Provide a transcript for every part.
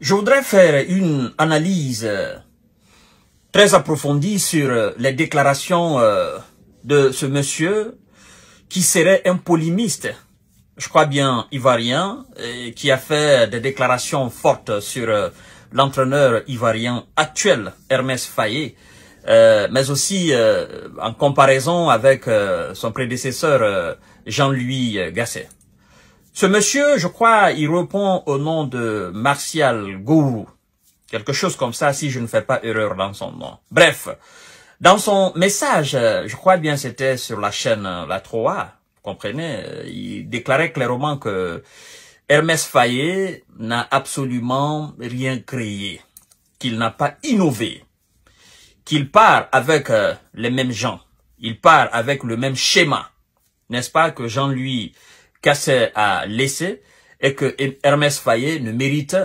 Je voudrais faire une analyse très approfondie sur les déclarations euh, de ce monsieur qui serait un polymiste, je crois bien Ivarien, euh, qui a fait des déclarations fortes sur euh, l'entraîneur ivoirien actuel, Hermès Fayet, mais aussi en comparaison avec son prédécesseur Jean-Louis Gasset. Ce monsieur, je crois, il répond au nom de Martial Gourou. Quelque chose comme ça, si je ne fais pas erreur dans son nom. Bref, dans son message, je crois bien c'était sur la chaîne euh, La Troa, vous comprenez, euh, il déclarait clairement que Hermès Fayet n'a absolument rien créé, qu'il n'a pas innové, qu'il part avec euh, les mêmes gens, il part avec le même schéma. N'est-ce pas que Jean-Louis Cassé à laisser et que Hermès Fayet ne mérite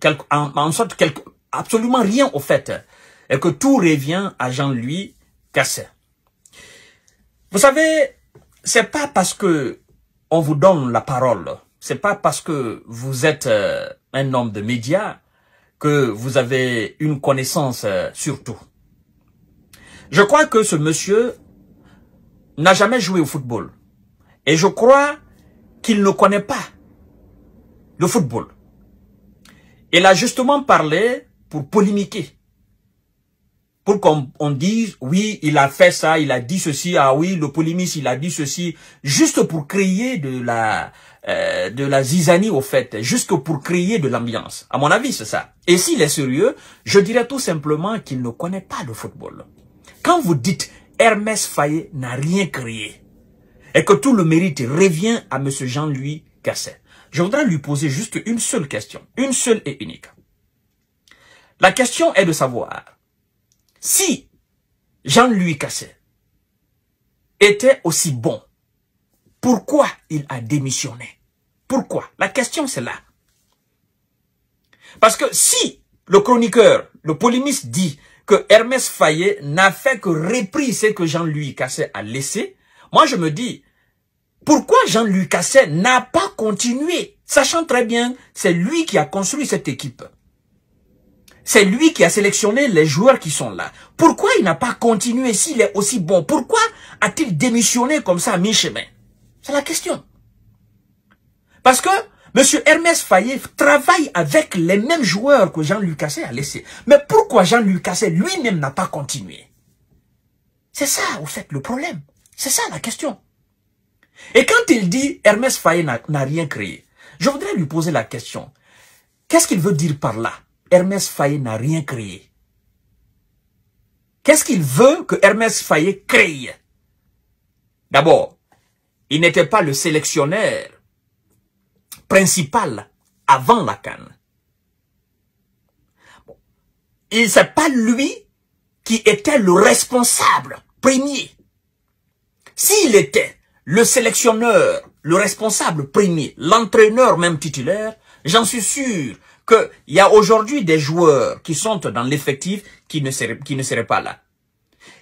quelque, en, sorte quelque, absolument rien au fait et que tout revient à Jean-Louis Cassé. Vous savez, c'est pas parce que on vous donne la parole, c'est pas parce que vous êtes euh, un homme de médias que vous avez une connaissance euh, sur tout. Je crois que ce monsieur n'a jamais joué au football. Et je crois qu'il ne connaît pas le football. Il a justement parlé pour polémiquer. Pour qu'on dise, oui, il a fait ça, il a dit ceci, ah oui, le polémiste, il a dit ceci, juste pour créer de la, euh, de la zizanie au fait, juste pour créer de l'ambiance. À mon avis, c'est ça. Et s'il est sérieux, je dirais tout simplement qu'il ne connaît pas le football. Quand vous dites Hermès Fayet n'a rien créé, et que tout le mérite revient à M. Jean-Louis Casset. Je voudrais lui poser juste une seule question, une seule et unique. La question est de savoir si Jean-Louis Casset était aussi bon, pourquoi il a démissionné Pourquoi La question c'est là. Parce que si le chroniqueur, le polémiste dit que Hermès Fayet n'a fait que repris ce que Jean-Louis Casset a laissé, moi, je me dis, pourquoi Jean luc Casset n'a pas continué, sachant très bien, c'est lui qui a construit cette équipe. C'est lui qui a sélectionné les joueurs qui sont là. Pourquoi il n'a pas continué s'il est aussi bon Pourquoi a-t-il démissionné comme ça à mi-chemin C'est la question. Parce que M. Hermès Fayet travaille avec les mêmes joueurs que Jean luc Casset a laissé. Mais pourquoi Jean luc Casset lui-même n'a pas continué C'est ça, en fait, le problème. C'est ça la question. Et quand il dit Hermès Faye n'a rien créé, je voudrais lui poser la question. Qu'est-ce qu'il veut dire par là Hermès Faye n'a rien créé. Qu'est-ce qu'il veut que Hermès Faye crée D'abord, il n'était pas le sélectionneur principal avant la canne. Il n'est pas lui qui était le responsable premier s'il était le sélectionneur, le responsable premier, l'entraîneur même titulaire, j'en suis sûr qu'il y a aujourd'hui des joueurs qui sont dans l'effectif qui, ne seraient, qui ne seraient pas là.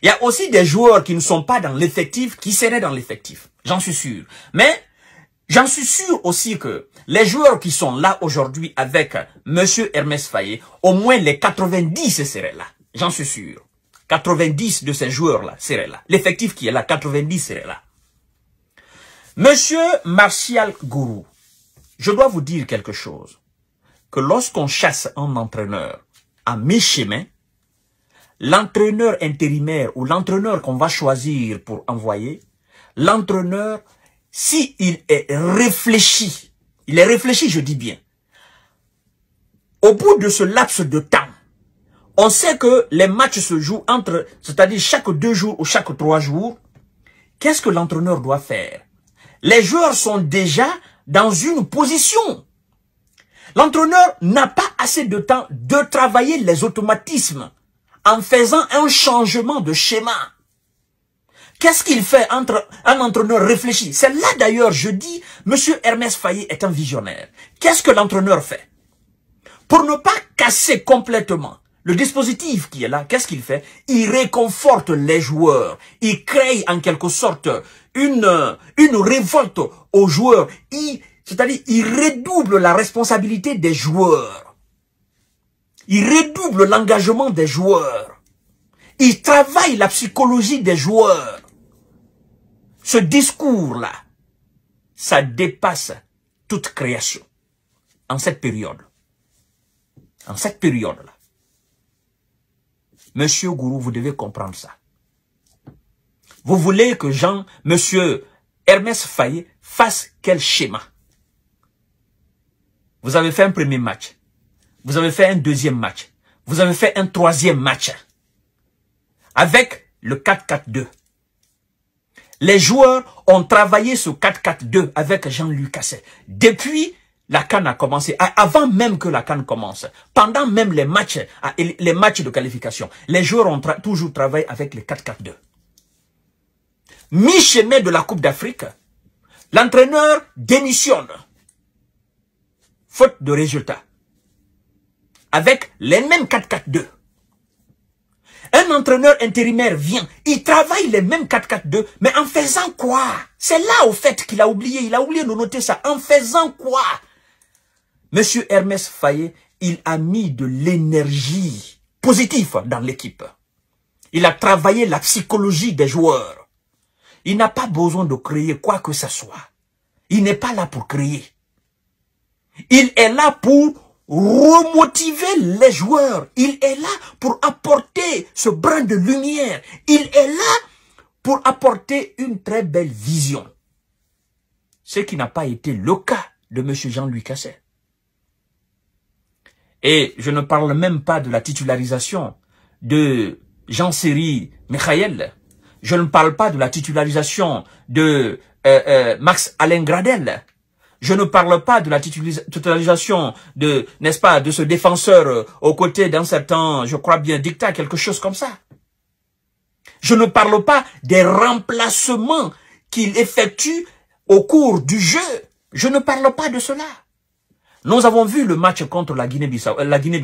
Il y a aussi des joueurs qui ne sont pas dans l'effectif qui seraient dans l'effectif. J'en suis sûr. Mais J'en suis sûr aussi que les joueurs qui sont là aujourd'hui avec Monsieur Hermès Fayet, au moins les 90 seraient là. J'en suis sûr. 90 de ces joueurs-là seraient là. L'effectif qui est là, 90 serait là. Monsieur Martial Gourou, je dois vous dire quelque chose. Que lorsqu'on chasse un entraîneur à mi-chemin, l'entraîneur intérimaire ou l'entraîneur qu'on va choisir pour envoyer, l'entraîneur, s'il est réfléchi, il est réfléchi, je dis bien, au bout de ce laps de temps, on sait que les matchs se jouent entre, c'est-à-dire chaque deux jours ou chaque trois jours. Qu'est-ce que l'entraîneur doit faire Les joueurs sont déjà dans une position. L'entraîneur n'a pas assez de temps de travailler les automatismes en faisant un changement de schéma. Qu'est-ce qu'il fait entre un entraîneur réfléchi C'est là d'ailleurs, je dis, Monsieur Hermès Fayet est un visionnaire. Qu'est-ce que l'entraîneur fait Pour ne pas casser complètement le dispositif qui est là, qu'est-ce qu'il fait Il réconforte les joueurs. Il crée en quelque sorte une, une révolte aux joueurs. C'est-à-dire, il redouble la responsabilité des joueurs. Il redouble l'engagement des joueurs. Il travaille la psychologie des joueurs. Ce discours-là, ça dépasse toute création en cette période. En cette période-là. Monsieur Gourou, vous devez comprendre ça. Vous voulez que Jean, Monsieur Hermès Fayet fasse quel schéma Vous avez fait un premier match. Vous avez fait un deuxième match. Vous avez fait un troisième match. Avec le 4-4-2. Les joueurs ont travaillé ce 4-4-2 avec Jean-Luc Casset. Depuis la Cannes a commencé, avant même que la Cannes commence, pendant même les matchs, les matchs de qualification, les joueurs ont toujours travaillé avec les 4-4-2. Mi-chemin de la Coupe d'Afrique, l'entraîneur démissionne, faute de résultat. avec les mêmes 4-4-2. Un entraîneur intérimaire vient, il travaille les mêmes 4-4-2, mais en faisant quoi C'est là au fait qu'il a oublié, il a oublié de noter ça. En faisant quoi Monsieur Hermès Fayet, il a mis de l'énergie positive dans l'équipe. Il a travaillé la psychologie des joueurs. Il n'a pas besoin de créer quoi que ce soit. Il n'est pas là pour créer. Il est là pour remotiver les joueurs. Il est là pour apporter ce brin de lumière. Il est là pour apporter une très belle vision. Ce qui n'a pas été le cas de M. Jean-Louis Casset. Et je ne parle même pas de la titularisation de Jean-Séry Michael. Je ne parle pas de la titularisation de euh, euh, Max Alain Gradel. Je ne parle pas de la titularisation de, n'est-ce pas, de ce défenseur euh, aux côtés d'un certain, je crois bien, dictat, quelque chose comme ça. Je ne parle pas des remplacements qu'il effectue au cours du jeu. Je ne parle pas de cela. Nous avons vu le match contre la Guinée-Bissau. Euh, Guinée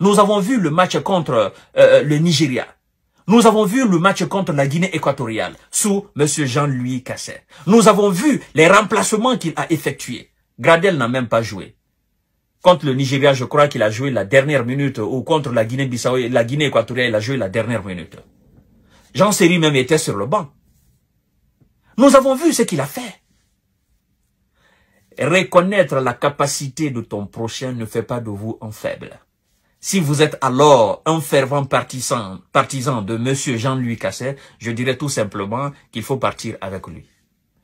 Nous avons vu le match contre euh, euh, le Nigeria. Nous avons vu le match contre la Guinée équatoriale sous M. Jean-Louis Casset. Nous avons vu les remplacements qu'il a effectués. Gradel n'a même pas joué. Contre le Nigeria, je crois qu'il a joué la dernière minute, ou contre la Guinée-Bissau, la Guinée équatoriale, il a joué la dernière minute. Jean séry même était sur le banc. Nous avons vu ce qu'il a fait. Reconnaître la capacité de ton prochain ne fait pas de vous un faible. Si vous êtes alors un fervent partisan, partisan de Monsieur Jean-Louis Casset, je dirais tout simplement qu'il faut partir avec lui.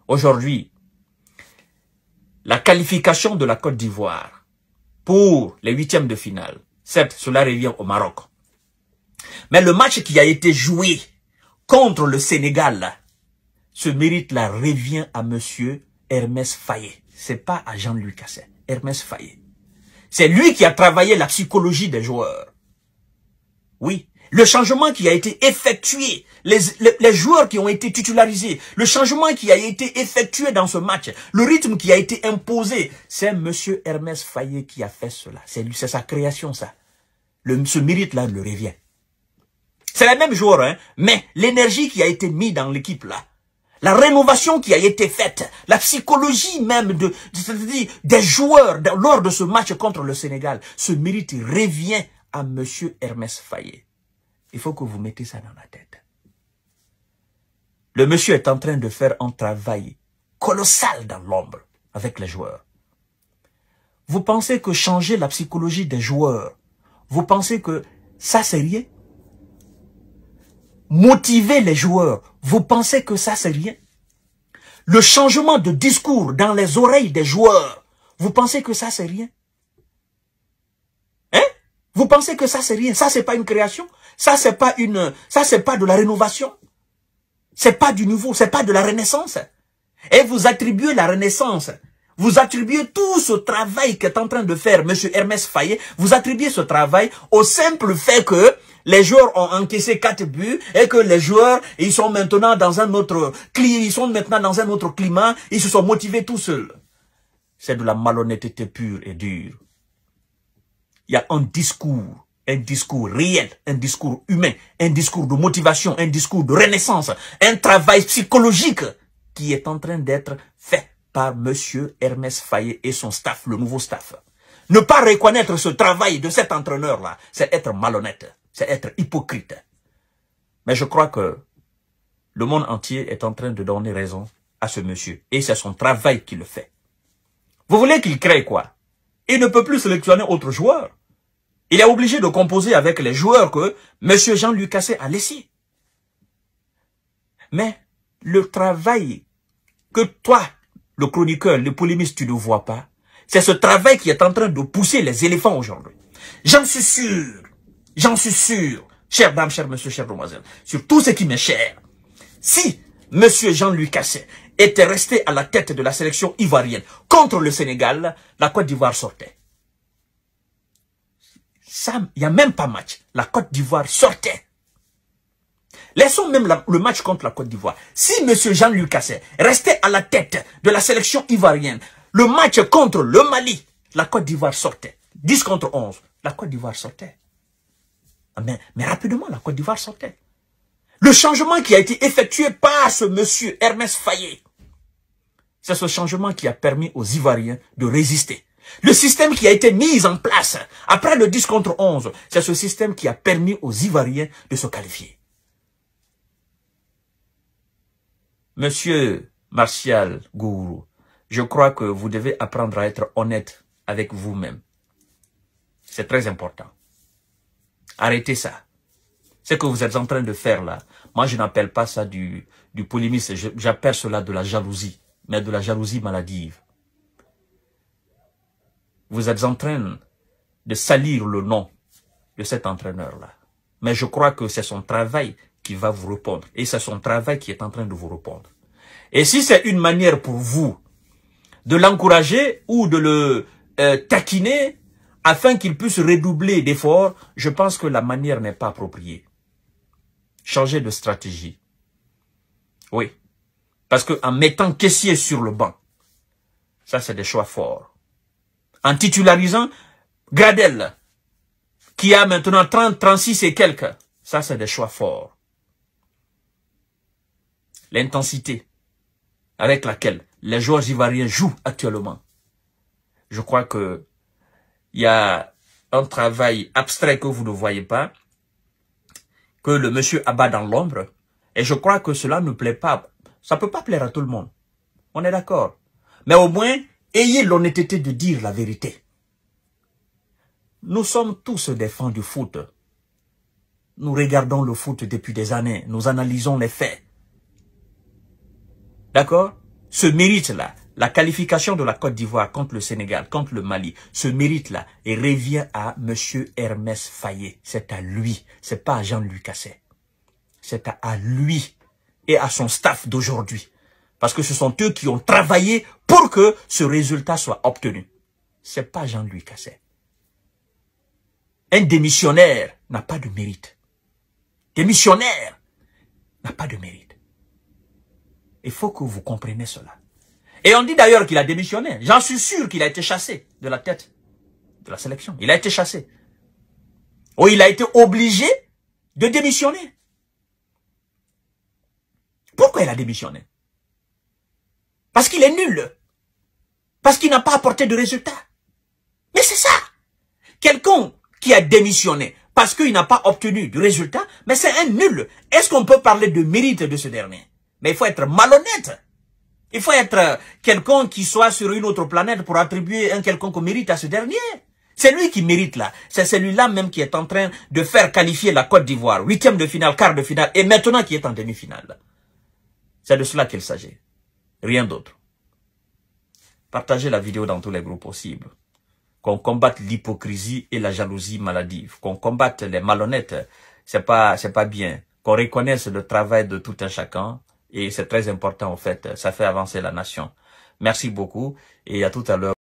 Aujourd'hui, la qualification de la Côte d'Ivoire pour les huitièmes de finale, certes, cela revient au Maroc. Mais le match qui a été joué contre le Sénégal, ce mérite-là revient à Monsieur Hermès Fayet c'est pas à Jean-Luc Casset, Hermès Fayet. C'est lui qui a travaillé la psychologie des joueurs. Oui, le changement qui a été effectué, les, les, joueurs qui ont été titularisés, le changement qui a été effectué dans ce match, le rythme qui a été imposé, c'est Monsieur Hermès Fayet qui a fait cela. C'est c'est sa création, ça. Le, ce mérite-là le revient. C'est les même joueur, hein, mais l'énergie qui a été mise dans l'équipe-là, la rénovation qui a été faite, la psychologie même de, des joueurs lors de ce match contre le Sénégal, ce mérite revient à Monsieur Hermès Fayet. Il faut que vous mettez ça dans la tête. Le monsieur est en train de faire un travail colossal dans l'ombre avec les joueurs. Vous pensez que changer la psychologie des joueurs, vous pensez que ça c'est rien motiver les joueurs, vous pensez que ça c'est rien Le changement de discours dans les oreilles des joueurs, vous pensez que ça c'est rien Hein Vous pensez que ça c'est rien Ça c'est pas une création Ça c'est pas une ça c'est pas de la rénovation C'est pas du nouveau, c'est pas de la renaissance. Et vous attribuez la renaissance vous attribuez tout ce travail qu'est en train de faire M. Hermès Fayet, vous attribuez ce travail au simple fait que les joueurs ont encaissé quatre buts et que les joueurs, ils sont maintenant dans un autre ils sont maintenant dans un autre climat, ils se sont motivés tout seuls. C'est de la malhonnêteté pure et dure. Il y a un discours, un discours réel, un discours humain, un discours de motivation, un discours de renaissance, un travail psychologique qui est en train d'être fait par Monsieur Hermès Fayet et son staff, le nouveau staff. Ne pas reconnaître ce travail de cet entraîneur-là, c'est être malhonnête, c'est être hypocrite. Mais je crois que le monde entier est en train de donner raison à ce monsieur. Et c'est son travail qui le fait. Vous voulez qu'il crée quoi Il ne peut plus sélectionner autre joueur. Il est obligé de composer avec les joueurs que M. Jean-Luc a laissés. Mais le travail que toi, le chroniqueur, le polémiste, tu ne vois pas. C'est ce travail qui est en train de pousser les éléphants aujourd'hui. J'en suis sûr, j'en suis sûr, chère dame, cher monsieur, chère demoiselle, sur tout ce qui m'est cher. Si monsieur Jean-Luc Casset était resté à la tête de la sélection ivoirienne contre le Sénégal, la Côte d'Ivoire sortait. Ça, il n'y a même pas match. La Côte d'Ivoire sortait. Laissons même le match contre la Côte d'Ivoire. Si Monsieur Jean-Luc restait à la tête de la sélection ivoirienne, le match contre le Mali, la Côte d'Ivoire sortait. 10 contre 11, la Côte d'Ivoire sortait. Ah, mais, rapidement, la Côte d'Ivoire sortait. Le changement qui a été effectué par ce monsieur Hermès Fayet, c'est ce changement qui a permis aux Ivoiriens de résister. Le système qui a été mis en place après le 10 contre 11, c'est ce système qui a permis aux Ivoiriens de se qualifier. Monsieur Martial Gourou, je crois que vous devez apprendre à être honnête avec vous-même. C'est très important. Arrêtez ça. Ce que vous êtes en train de faire là, moi je n'appelle pas ça du, du polémisme, j'appelle cela de la jalousie, mais de la jalousie maladive. Vous êtes en train de salir le nom de cet entraîneur-là. Mais je crois que c'est son travail qui va vous répondre. Et c'est son travail qui est en train de vous répondre. Et si c'est une manière pour vous de l'encourager ou de le euh, taquiner afin qu'il puisse redoubler d'efforts, je pense que la manière n'est pas appropriée. Changer de stratégie. Oui. Parce que en mettant caissier sur le banc, ça c'est des choix forts. En titularisant Gradel, qui a maintenant 30, 36 et quelques, ça c'est des choix forts l'intensité avec laquelle les joueurs ivoiriens jouent actuellement, je crois que il y a un travail abstrait que vous ne voyez pas, que le monsieur abat dans l'ombre, et je crois que cela ne plaît pas. Ça peut pas plaire à tout le monde. On est d'accord. Mais au moins, ayez l'honnêteté de dire la vérité. Nous sommes tous des fans du foot. Nous regardons le foot depuis des années. Nous analysons les faits. D'accord Ce mérite-là, la qualification de la Côte d'Ivoire contre le Sénégal, contre le Mali, ce mérite-là revient à Monsieur Hermès Fayet. C'est à lui, c'est pas à jean luc Casset. C'est à lui et à son staff d'aujourd'hui. Parce que ce sont eux qui ont travaillé pour que ce résultat soit obtenu. C'est pas jean luc Casset. Un démissionnaire n'a pas de mérite. Démissionnaire n'a pas de mérite. Il faut que vous compreniez cela. Et on dit d'ailleurs qu'il a démissionné. J'en suis sûr qu'il a été chassé de la tête de la sélection. Il a été chassé. Ou il a été obligé de démissionner. Pourquoi il a démissionné Parce qu'il est nul. Parce qu'il n'a pas apporté de résultat. Mais c'est ça. Quelqu'un qui a démissionné parce qu'il n'a pas obtenu de résultat, mais c'est un nul. Est-ce qu'on peut parler de mérite de ce dernier mais il faut être malhonnête. Il faut être quelqu'un qui soit sur une autre planète pour attribuer un quelconque mérite à ce dernier. C'est lui qui mérite là. C'est celui-là même qui est en train de faire qualifier la Côte d'Ivoire. Huitième de finale, quart de finale et maintenant qui est en demi-finale. C'est de cela qu'il s'agit. Rien d'autre. Partagez la vidéo dans tous les groupes possibles. Qu'on combatte l'hypocrisie et la jalousie maladive. Qu'on combatte les malhonnêtes. C'est pas, c'est pas bien. Qu'on reconnaisse le travail de tout un chacun et c'est très important, en fait. Ça fait avancer la nation. Merci beaucoup et à tout à l'heure.